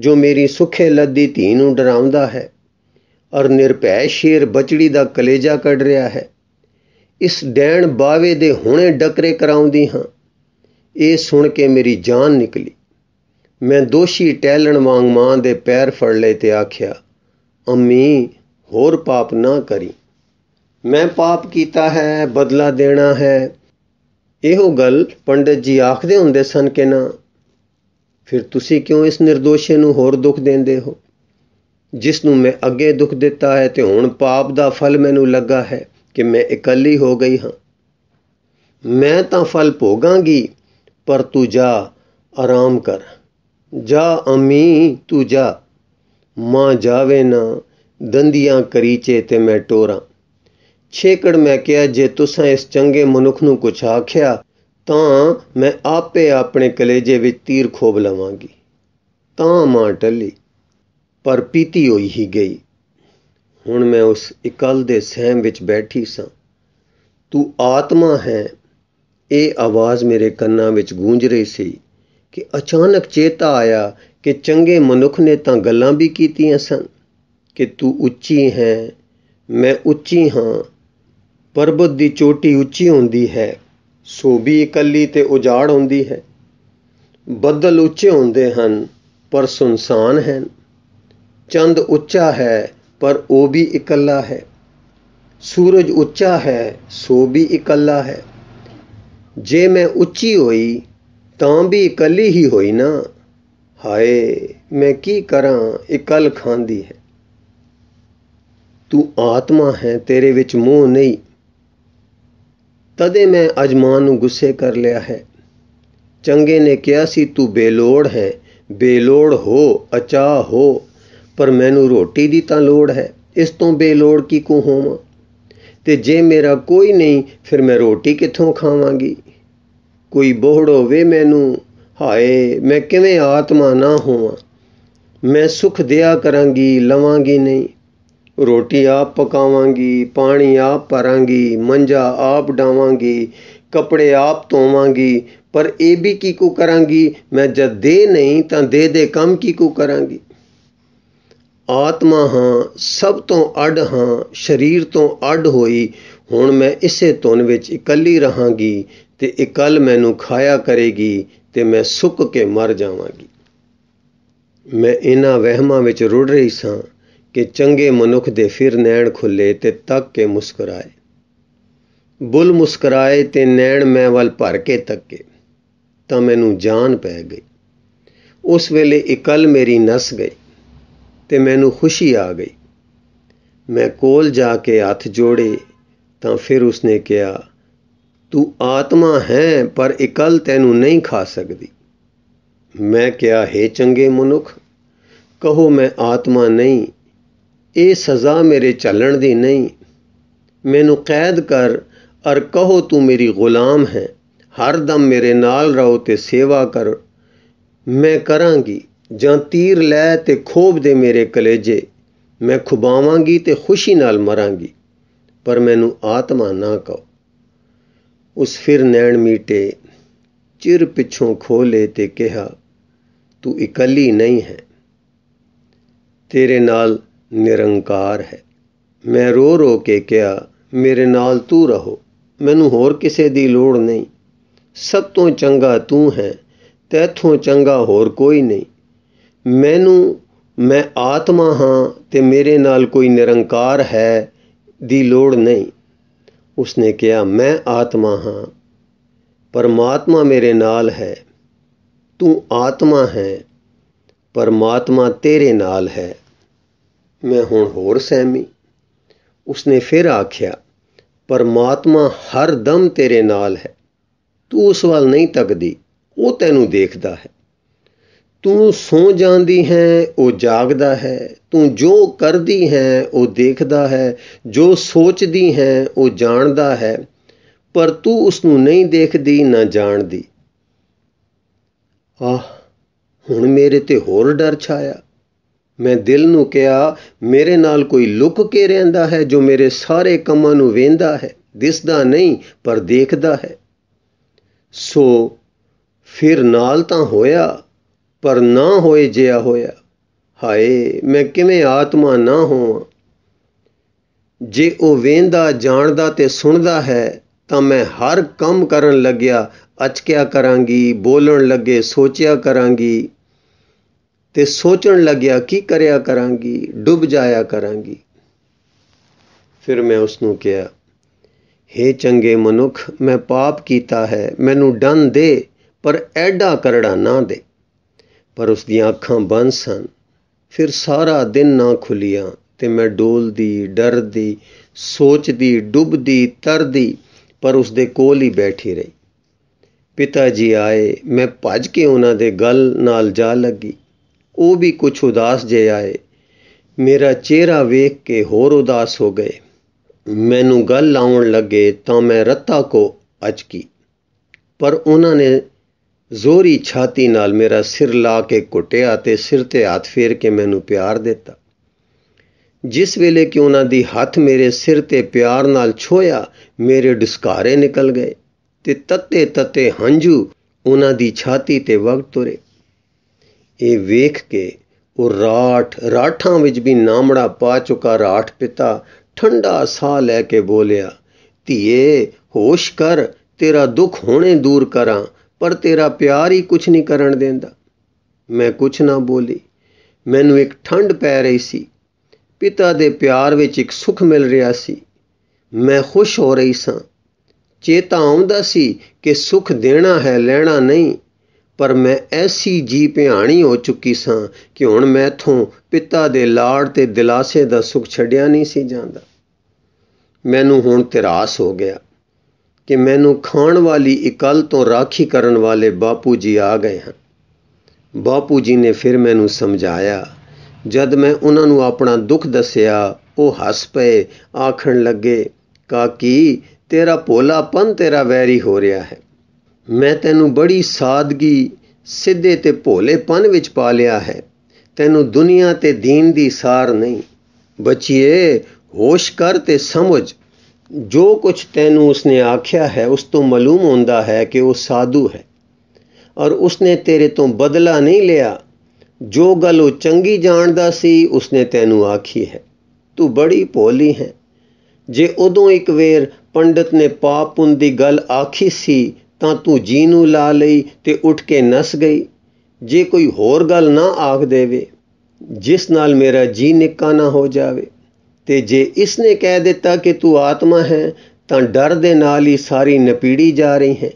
Speaker 1: ਜੋ ਮੇਰੀ ਸੁਖੇ ਲੱਦੀ ਧੀ ਨੂੰ ਡਰਾਉਂਦਾ ਹੈ ਔਰ ਨਿਰਭੈ ਸ਼ੇਰ ਬਚੜੀ ਦਾ ਕਲੇਜਾ ਕੱਢ ਰਿਹਾ ਹੈ ਇਸ ਡੈਣ ਬਾਵੇ ਦੇ ਹੁਣੇ ਡਕਰੇ ਕਰਾਉਂਦੀ ਹਾਂ ਇਹ ਸੁਣ ਕੇ ਮੇਰੀ ਜਾਨ ਨਿਕਲੀ ਮੈਂ ਦੋਸ਼ੀ ਟੈਲਣ ਵਾਂਗ ਮਾਂ ਦੇ ਪੈਰ ਫੜ ਲਏ ਤੇ ਆਖਿਆ ਅੰਮੀ ਹੋਰ ਪਾਪ ਨਾ ਕਰੀ ਮੈਂ ਪਾਪ ਕੀਤਾ ਹੈ ਬਦਲਾ ਦੇਣਾ ਹੈ ਇਹੋ ਗੱਲ ਪੰਡਤ ਜੀ ਆਖਦੇ ਹੁੰਦੇ ਸਨ ਕਿ ਨਾ ਫਿਰ ਤੁਸੀਂ ਕਿਉਂ ਇਸ નિર્ਦੋਸ਼ੇ ਨੂੰ ਹੋਰ ਦੁੱਖ ਦਿੰਦੇ ਹੋ ਜਿਸ ਨੂੰ ਮੈਂ ਅੱਗੇ ਦੁੱਖ ਦਿੱਤਾ ਹੈ ਤੇ ਹੁਣ ਪਾਪ ਦਾ ਫਲ ਮੈਨੂੰ ਲੱਗਾ ਹੈ ਕਿ ਮੈਂ ਇਕੱਲੀ ਹੋ ਗਈ ਹਾਂ ਮੈਂ ਤਾਂ ਫਲ ਭੋਗਾਂਗੀ ਪਰ ਤੂੰ ਜਾ ਆਰਾਮ ਕਰ ਜਾ ਅਮੀ ਤੂੰ ਜਾ ਮਾਂ ਜਾਵੇ ਨਾ ਦੰਦੀਆਂ ਕਰੀਚੇ ਤੇ ਮੈਂ ਟੋਰਾਂ ਛੇਕੜ ਮੈਂ ਕਿਹਾ ਜੇ ਤੁਸੀਂ ਇਸ ਚੰਗੇ ਮਨੁੱਖ ਨੂੰ ਕੁਛ ਆਖਿਆ ਤਾਂ ਮੈਂ ਆਪੇ ਆਪਣੇ ਕਲੇਜੇ ਵਿੱਚ ਤੀਰ ਖੋਬ ਲਵਾਂਗੀ ਤਾਂ ਮਾਂ ਟੱਲੀ ਪਰ ਪੀਤੀ ਹੋਈ ਹੀ ਗਈ ਹੁਣ ਮੈਂ ਉਸ ਇਕਲ ਦੇ ਸਹਿਮ ਵਿੱਚ ਬੈਠੀ ਸਾਂ ਤੂੰ ਆਤਮਾ ਹੈ ਇਹ ਆਵਾਜ਼ ਮੇਰੇ ਕੰਨਾਂ ਵਿੱਚ ਗੂੰਜ ਰਹੀ ਸੀ ਕਿ ਅਚਾਨਕ ਚੇਤਾ ਆਇਆ ਕਿ ਚੰਗੇ ਮਨੁੱਖ ਨੇ ਤਾਂ ਗੱਲਾਂ ਵੀ ਕੀਤੀਆਂ ਸਨ ਕਿ ਤੂੰ ਉੱਚੀ ਹੈ ਮੈਂ ਉੱਚੀ ਹਾਂ ਪਰਬਤ ਦੀ ਚੋਟੀ ਉੱਚੀ ਹੁੰਦੀ ਹੈ ਸੋ ਵੀ ਇਕੱਲੀ ਤੇ ਉਜਾੜ ਹੁੰਦੀ ਹੈ ਬੱਦਲ ਉੱਚੇ ਹੁੰਦੇ ਹਨ ਪਰ ਸੁਨਸਾਨ ਹੈ ਚੰਦ ਉੱਚਾ ਹੈ ਪਰ ਉਹ ਵੀ ਇਕੱਲਾ ਹੈ ਸੂਰਜ ਉੱਚਾ ਹੈ ਸੋ ਵੀ ਇਕੱਲਾ ਹੈ ਜੇ ਮੈਂ ਉੱਚੀ ਹੋਈ ਤਾਂ ਵੀ ਇਕੱਲੀ ਹੀ ਹੋਈ ਨਾ ਹਾਏ ਮੈਂ ਕੀ ਕਰਾਂ ਇਕੱਲ ਖਾਂਦੀ ਹੈ ਤੂੰ ਆਤਮਾ ਹੈ ਤੇਰੇ ਵਿੱਚ ਮੋਹ ਨਹੀਂ ਤਦੇ ਮੈਂ ਅਜਮਾਨ ਨੂੰ ਗੁੱਸੇ ਕਰ ਲਿਆ ਹੈ ਚੰਗੇ ਨੇ ਕਿਹਾ ਸੀ ਤੂੰ ਬੇਲੋੜ ਹੈ ਬੇਲੋੜ ਹੋ ਅਚਾ ਹੋ ਪਰ ਮੈਨੂੰ ਰੋਟੀ ਦੀ ਤਾਂ ਲੋੜ ਹੈ ਇਸ ਤੋਂ ਬੇਲੋੜ ਕੀ ਕੋ ਹੋਵਾਂ ਤੇ ਜੇ ਮੇਰਾ ਕੋਈ ਨਹੀਂ ਫਿਰ ਮੈਂ ਰੋਟੀ ਕਿੱਥੋਂ ਖਾਵਾਂਗੀ ਕੋਈ ਬੋਹੜ ਹੋਵੇ ਮੈਨੂੰ ਹਾਏ ਮੈਂ ਕਿਵੇਂ ਆਤਮਾ ਨਾ ਹੋਵਾਂ ਮੈਂ ਸੁਖ ਦਿਆ ਕਰਾਂਗੀ ਲਵਾਂਗੀ ਨਹੀਂ ਰੋਟੀ ਆਪ ਪਕਾਵਾਂਗੀ ਪਾਣੀ ਆਪ ਭਰਾਂਗੀ ਮੰਜਾ ਆਪ ਡਾਵਾਂਗੀ ਕੱਪੜੇ ਆਪ ਧੋਵਾਂਗੀ ਪਰ ਇਹ ਵੀ ਕੀ ਕੋ ਕਰਾਂਗੀ ਮੈਂ ਜਦ ਦੇ ਨਹੀਂ ਤਾਂ ਦੇ ਦੇ ਕੰਮ ਕੀ ਕੋ ਕਰਾਂਗੀ ਆਤਮਾ ਹਾਂ ਸਭ ਤੋਂ ਅੱਡ ਹਾਂ ਸਰੀਰ ਤੋਂ ਅੱਡ ਹੋਈ ਹੁਣ ਮੈਂ ਇਸੇ ਧੁਨ ਵਿੱਚ ਇਕੱਲੀ ਰਹਾਂਗੀ ਤੇ ਇਕੱਲ ਮੈਨੂੰ ਖਾਇਆ ਕਰੇਗੀ ਤੇ ਮੈਂ ਸੁੱਕ ਕੇ ਮਰ ਜਾਵਾਂਗੀ ਮੈਂ ਇਹਨਾਂ ਵਹਿਮਾਂ ਵਿੱਚ ਰੁੜ ਰਹੀ ਸਾਂ ਕਿ ਚੰਗੇ ਮਨੁੱਖ ਦੇ ਫਿਰ ਨੈਣ ਖੁੱਲੇ ਤੇ ਤੱਕ ਕੇ ਮੁਸਕਰਾਏ ਬੁੱਲ ਮੁਸਕਰਾਏ ਤੇ ਨੈਣ ਮੈਂ ਵੱਲ ਭਰ ਕੇ ਤੱਕੇ ਤਾਂ ਮੈਨੂੰ ਜਾਨ ਪੈ ਗਈ ਉਸ ਵੇਲੇ ਇਕਲ ਮੇਰੀ ਨਸ ਗਈ ਤੇ ਮੈਨੂੰ ਖੁਸ਼ੀ ਆ ਗਈ ਮੈਂ ਕੋਲ ਜਾ ਕੇ ਹੱਥ ਜੋੜੇ ਤਾਂ ਫਿਰ ਉਸਨੇ ਕਿਹਾ ਤੂੰ ਆਤਮਾ ਹੈ ਪਰ ਇਕਲ ਤੈਨੂੰ ਨਹੀਂ ਖਾ ਸਕਦੀ ਮੈਂ ਕਿਹਾ ਹੈ ਚੰਗੇ ਮਨੁੱਖ ਕਹੋ ਮੈਂ ਆਤਮਾ ਨਹੀਂ ਇਹ ਸਜ਼ਾ ਮੇਰੇ ਚੱਲਣ ਦੀ ਨਹੀਂ ਮੈਨੂੰ ਕੈਦ ਕਰ ਅਰ ਕਹੋ ਤੂੰ ਮੇਰੀ ਗੁਲਾਮ ਹੈ ਹਰ ਦਮ ਮੇਰੇ ਨਾਲ ਰਹੋ ਤੇ ਸੇਵਾ ਕਰ ਮੈਂ ਕਰਾਂਗੀ ਜਾਂ ਤੀਰ ਲੈ ਤੇ ਖੋਬ ਦੇ ਮੇਰੇ ਕਲੇਜੇ ਮੈਂ ਖੁਬਾਵਾਂਗੀ ਤੇ ਖੁਸ਼ੀ ਨਾਲ ਮਰਾਂਗੀ ਪਰ ਮੈਨੂੰ ਆਤਮਾ ਨਾ ਕਹੋ ਉਸ ਫਿਰ ਨੈਣ ਮੀਟੇ ਚਿਰ ਪਿੱਛੋਂ ਖੋਲੇ ਤੇ ਕਿਹਾ ਤੂੰ ਇਕੱਲੀ ਨਹੀਂ ਹੈ ਤੇਰੇ ਨਾਲ ਨਿਰੰਕਾਰ ਹੈ ਮੈਂ ਰੋ ਰੋ ਕੇ ਕਿਹਾ ਮੇਰੇ ਨਾਲ ਤੂੰ ਰਹੋ ਮੈਨੂੰ ਹੋਰ ਕਿਸੇ ਦੀ ਲੋੜ ਨਹੀਂ ਸਭ ਤੋਂ ਚੰਗਾ ਤੂੰ ਹੈ ਤੈਥੋਂ ਚੰਗਾ ਹੋਰ ਕੋਈ ਨਹੀਂ ਮੈਨੂੰ ਮੈਂ ਆਤਮਾ ਹਾਂ ਤੇ ਮੇਰੇ ਨਾਲ ਕੋਈ ਨਿਰੰਕਾਰ ਹੈ ਦੀ ਲੋੜ ਨਹੀਂ ਉਸਨੇ ਕਿਹਾ ਮੈਂ ਆਤਮਾ ਹਾਂ ਪਰਮਾਤਮਾ ਮੇਰੇ ਨਾਲ ਹੈ ਤੂੰ ਆਤਮਾ ਹੈ ਪਰਮਾਤਮਾ ਤੇਰੇ ਨਾਲ ਹੈ ਮੈਂ ਹੁਣ ਹੋਰ ਸਹਿਮੀ ਉਸਨੇ ਫਿਰ ਆਖਿਆ ਪਰਮਾਤਮਾ ਹਰ ਦਮ ਤੇਰੇ ਨਾਲ ਹੈ ਤੂੰ ਉਸ ਵੱਲ ਨਹੀਂ ਤੱਕਦੀ ਉਹ ਤੈਨੂੰ ਦੇਖਦਾ ਹੈ ਤੂੰ ਸੌ ਜਾਂਦੀ ਹੈ ਉਹ ਜਾਗਦਾ ਹੈ ਤੂੰ ਜੋ ਕਰਦੀ ਹੈ ਉਹ ਦੇਖਦਾ ਹੈ ਜੋ ਸੋਚਦੀ ਹੈ ਉਹ ਜਾਣਦਾ ਹੈ ਪਰ ਤੂੰ ਉਸ ਨੂੰ ਨਹੀਂ ਦੇਖਦੀ ਨਾ ਜਾਣਦੀ ਆਹ ਹੁਣ ਮੇਰੇ ਤੇ ਹੋਰ ਡਰ ਛਾਇਆ ਮੈਂ ਦਿਲ ਨੂੰ ਕਿਹਾ ਮੇਰੇ ਨਾਲ ਕੋਈ ਲੁਕ ਕੇ ਰਹਿੰਦਾ ਹੈ ਜੋ ਮੇਰੇ ਸਾਰੇ ਕੰਮਾਂ ਨੂੰ ਵੇਂਦਾ ਹੈ ਦਿਸਦਾ ਨਹੀਂ ਪਰ ਦੇਖਦਾ ਹੈ ਸੋ ਫਿਰ ਨਾਲ ਤਾਂ ਹੋਇਆ ਪਰ ਨਾ ਹੋਏ ਜਿਆ ਹੋਇਆ ਹਾਏ ਮੈਂ ਕਿਵੇਂ ਆਤਮਾ ਨਾ ਹੋਵਾਂ ਜੇ ਉਹ ਵੇਂਦਾ ਜਾਣਦਾ ਤੇ ਸੁਣਦਾ ਹੈ ਤਾਂ ਮੈਂ ਹਰ ਕੰਮ ਕਰਨ ਲੱਗਿਆ ਅਚਕਿਆ ਕਰਾਂਗੀ ਬੋਲਣ ਲੱਗੇ ਸੋਚਿਆ ਕਰਾਂਗੀ ਤੇ ਸੋਚਣ ਲੱਗਿਆ ਕੀ ਕਰਿਆ ਕਰਾਂਗੀ ਡੁੱਬ ਜਾਇਆ ਕਰਾਂਗੀ ਫਿਰ ਮੈਂ ਉਸ ਨੂੰ ਕਿਹਾ हे ਚੰਗੇ ਮਨੁੱਖ ਮੈਂ ਪਾਪ ਕੀਤਾ ਹੈ ਮੈਨੂੰ ਡੰਨ ਦੇ ਪਰ ਐਡਾ ਕਰੜਾ ਨਾ ਦੇ ਪਰ ਉਸ ਦੀਆਂ ਅੱਖਾਂ ਬੰਦ ਸਨ ਫਿਰ ਸਾਰਾ ਦਿਨ ਨਾ ਖੁੱਲੀਆਂ ਤੇ ਮੈਂ ਡੋਲਦੀ ਡਰਦੀ ਸੋਚਦੀ ਡੁੱਬਦੀ ਤਰਦੀ ਪਰ ਉਸ ਦੇ ਕੋਲ ਹੀ ਬੈਠੀ ਰਹੀ ਪਿਤਾ ਜੀ ਆਏ ਮੈਂ ਭੱਜ ਕੇ ਉਹਨਾਂ ਦੇ ਗਲ ਨਾਲ ਜਾ ਲੱਗੀ ਉਹ ਵੀ ਕੁਛ ਉਦਾਸ ਜੇ ਆਏ ਮੇਰਾ ਚਿਹਰਾ ਵੇਖ ਕੇ ਹੋਰ ਉਦਾਸ ਹੋ ਗਏ ਮੈਨੂੰ ਗੱਲ ਆਉਣ ਲੱਗੇ ਤਾਂ ਮੈਂ ਰੱਤਾ ਕੋ ਅਚਕੀ ਪਰ ਉਹਨਾਂ ਨੇ ਜ਼ੋਰੀ ਛਾਤੀ ਨਾਲ ਮੇਰਾ ਸਿਰ ਲਾ ਕੇ ਕੁੱਟਿਆ ਤੇ ਸਿਰ ਤੇ ਹੱਥ ਫੇਰ ਕੇ ਮੈਨੂੰ ਪਿਆਰ ਦਿੱਤਾ ਜਿਸ ਵੇਲੇ ਕਿ ਉਹਨਾਂ ਦੀ ਹੱਥ ਮੇਰੇ ਸਿਰ ਤੇ ਪਿਆਰ ਨਾਲ ਛੋਇਆ ਮੇਰੇ ਡਿਸਕਾਰੇ ਨਿਕਲ ਗਏ ਤੇ ਤੱਤੇ ਤੱਤੇ ਹੰਝੂ ਉਹਨਾਂ ਦੀ ਛਾਤੀ ਤੇ ਵਗ ਤੁਰੇ ਇਹ ਵੇਖ ਕੇ ਉਹ ਰਾਠ ਰਾਠਾਂ ਵਿੱਚ ਵੀ ਨਾਮੜਾ ਪਾ ਚੁੱਕਾ ਰਾਠ ਪਿਤਾ ਠੰਡਾ ਸਾਹ ਲੈ ਕੇ ਬੋਲਿਆ ਧੀਏ ਹੋਸ਼ ਕਰ ਤੇਰਾ ਦੁੱਖ ਹੋਣੇ ਦੂਰ ਕਰਾਂ ਪਰ ਤੇਰਾ ਪਿਆਰ ਹੀ ਕੁਝ ਨਹੀਂ ਕਰਨ ਦਿੰਦਾ ਮੈਂ ਕੁਝ ਨਾ ਬੋਲੀ ਮੈਨੂੰ ਇੱਕ ਠੰਡ ਪੈ ਰਹੀ ਸੀ ਪਿਤਾ ਦੇ ਪਿਆਰ ਵਿੱਚ ਇੱਕ ਸੁਖ ਮਿਲ ਰਿਹਾ ਸੀ ਮੈਂ ਖੁਸ਼ ਹੋ ਰਹੀ ਸਾਂ ਚੇਤਾ ਆਉਂਦਾ ਸੀ ਕਿ ਸੁਖ ਦੇਣਾ ਹੈ ਲੈਣਾ ਨਹੀਂ ਪਰ ਮੈਂ ਐਸੀ ਜੀ ਭਿਆਣੀ ਹੋ ਚੁੱਕੀ ਸਾਂ ਕਿ ਹੁਣ ਮੈਥੋਂ ਪਿਤਾ ਦੇ ਲਾੜ ਤੇ ਦਿਲਾਸੇ ਦਾ ਸੁਖ ਛੱਡਿਆ ਨਹੀਂ ਸੀ ਜਾਂਦਾ ਮੈਨੂੰ ਹੁਣ ਤਰਾਸ ਹੋ ਗਿਆ ਕਿ ਮੈਨੂੰ ਖਾਣ ਵਾਲੀ ਇਕਲ ਤੋਂ ਰਾਖੀ ਕਰਨ ਵਾਲੇ ਬਾਪੂ ਜੀ ਆ ਗਏ ਹਨ ਬਾਪੂ ਜੀ ਨੇ ਫਿਰ ਮੈਨੂੰ ਸਮਝਾਇਆ ਜਦ ਮੈਂ ਉਹਨਾਂ ਨੂੰ ਆਪਣਾ ਦੁੱਖ ਦੱਸਿਆ ਉਹ ਹੱਸ ਪਏ ਆਖਣ ਲੱਗੇ ਕਾਕੀ ਤੇਰਾ ਭੋਲਾਪਨ ਤੇਰਾ ਵੈਰੀ ਹੋ ਰਿਹਾ ਹੈ ਮੈਂ ਤੈਨੂੰ ਬੜੀ ਸਾਦਗੀ ਸਿੱਧੇ ਤੇ ਭੋਲੇਪਨ ਵਿੱਚ ਪਾ ਲਿਆ ਹੈ ਤੈਨੂੰ ਦੁਨੀਆ ਤੇ ਦੀਨ ਦੀ ਸਾਰ ਨਹੀਂ ਬੱਚੀਏ ਹੋਸ਼ ਕਰ ਤੇ ਸਮਝ ਜੋ ਕੁਝ ਤੈਨੂੰ ਉਸਨੇ ਆਖਿਆ ਹੈ ਉਸ ਤੋਂ ਮਾਲੂਮ ਹੁੰਦਾ ਹੈ ਕਿ ਉਹ ਸਾਧੂ ਹੈ ਔਰ ਉਸਨੇ ਤੇਰੇ ਤੋਂ ਬਦਲਾ ਨਹੀਂ ਲਿਆ ਜੋ ਗੱਲ ਉਹ ਚੰਗੀ ਜਾਣਦਾ ਸੀ ਉਸਨੇ ਤੈਨੂੰ ਆਖੀ ਹੈ ਤੂੰ ਬੜੀ ਭੋਲੀ ਹੈ ਜੇ ਉਦੋਂ ਇੱਕ ਵੇਰ ਪੰਡਤ ਨੇ ਪਾਪ ਪੁੰਨ ਦੀ ਗੱਲ ਆਖੀ ਸੀ ਤਾਂ ਤੂੰ ਜੀ ਨੂੰ ਲਾ ਲਈ ਤੇ ਉੱਠ ਕੇ ਨਸ ਗਈ ਜੇ ਕੋਈ ਹੋਰ ਗੱਲ ਨਾ ਆਖ ਦੇਵੇ ਜਿਸ ਨਾਲ ਮੇਰਾ ਜੀ ਨਿੱਕਾ ਨਾ ਹੋ ਜਾਵੇ ਤੇ ਜੇ ਇਸ ਨੇ ਕਹਿ ਦਿੱਤਾ ਕਿ ਤੂੰ ਆਤਮਾ ਹੈ ਤਾਂ ਡਰ ਦੇ ਨਾਲ ਹੀ ਸਾਰੀ ਨਪੀੜੀ ਜਾ ਰਹੀ ਹੈ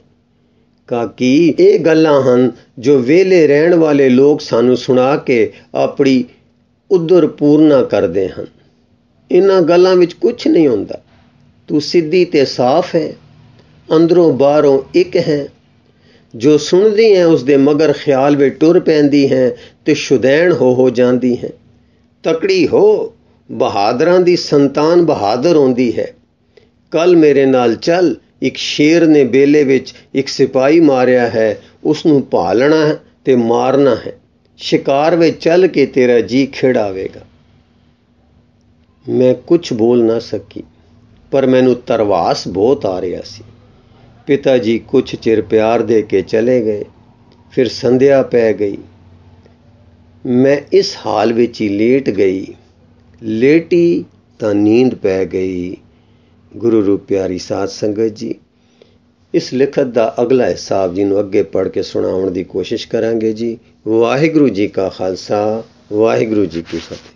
Speaker 1: ਕਾਕੀ ਇਹ ਗੱਲਾਂ ਹਨ ਜੋ ਵੇਲੇ ਰਹਿਣ ਵਾਲੇ ਲੋਕ ਸਾਨੂੰ ਸੁਣਾ ਕੇ ਆਪਣੀ ਉਧਰ ਪੂਰਨਾ ਕਰਦੇ ਹਨ ਇਹਨਾਂ ਗੱਲਾਂ ਵਿੱਚ ਕੁਝ ਨਹੀਂ ਹੁੰਦਾ ਤੂੰ ਸਿੱਧੀ ਤੇ ਸਾਫ਼ ਹੈ ਅੰਦਰੋਂ ਬਾਹਰੋਂ ਇੱਕ ਹੈ ਜੋ ਸੁਣਦੀ ਹੈ ਉਸ ਦੇ ਮਗਰ ਖਿਆਲ ਵਿੱਚ ਟੁਰ ਪੈਂਦੀ ਹੈ ਤੇ ਸ਼ੁਦੈਣ ਹੋ ਹੋ ਜਾਂਦੀ ਹੈ ਤਕੜੀ ਹੋ ਬਹਾਦਰਾਂ ਦੀ ਸੰਤਾਨ ਬਹਾਦਰ ਹੁੰਦੀ ਹੈ ਕੱਲ ਮੇਰੇ ਨਾਲ ਚੱਲ ਇੱਕ ਸ਼ੇਰ ਨੇ ਬੇਲੇ ਵਿੱਚ ਇੱਕ ਸਿਪਾਈ ਮਾਰਿਆ ਹੈ ਉਸ ਨੂੰ ਭਾਲਣਾ ਤੇ ਮਾਰਨਾ ਹੈ ਸ਼ਿਕਾਰ ਵਿੱਚ ਚੱਲ ਕੇ ਤੇਰਾ ਜੀ ਖਿੜ ਮੈਂ ਕੁਝ ਬੋਲ ਨਾ ਸਕੀ ਪਰ ਮੈਨੂੰ ਤਰਵਾਸ ਬਹੁਤ ਆ ਰਿਹਾ ਸੀ ਪਿਤਾ ਜੀ ਕੁਝ ਚਿਰ ਪਿਆਰ ਦੇ ਕੇ ਚਲੇ ਗਏ ਫਿਰ ਸੰਧਿਆ ਪੈ ਗਈ ਮੈਂ ਇਸ ਹਾਲ ਵਿੱਚ ਹੀ ਲੇਟ ਗਈ ਲੇਟੀ ਤਾਂ ਨੀਂਦ ਪੈ ਗਈ ਗੁਰੂ ਰੂਪ ਪਿਆਰੀ ਸਾਧ ਸੰਗਤ ਜੀ ਇਸ ਲਿਖਤ ਦਾ ਅਗਲਾ ਹਿੱਸਾ ਜੀ ਨੂੰ ਅੱਗੇ ਪੜ੍ਹ ਕੇ ਸੁਣਾਉਣ ਦੀ ਕੋਸ਼ਿਸ਼ ਕਰਾਂਗੇ ਜੀ ਵਾਹਿਗੁਰੂ ਜੀ ਕਾ ਖਾਲਸਾ ਵਾਹਿਗੁਰੂ ਜੀ ਕੀ ਫਤਿਹ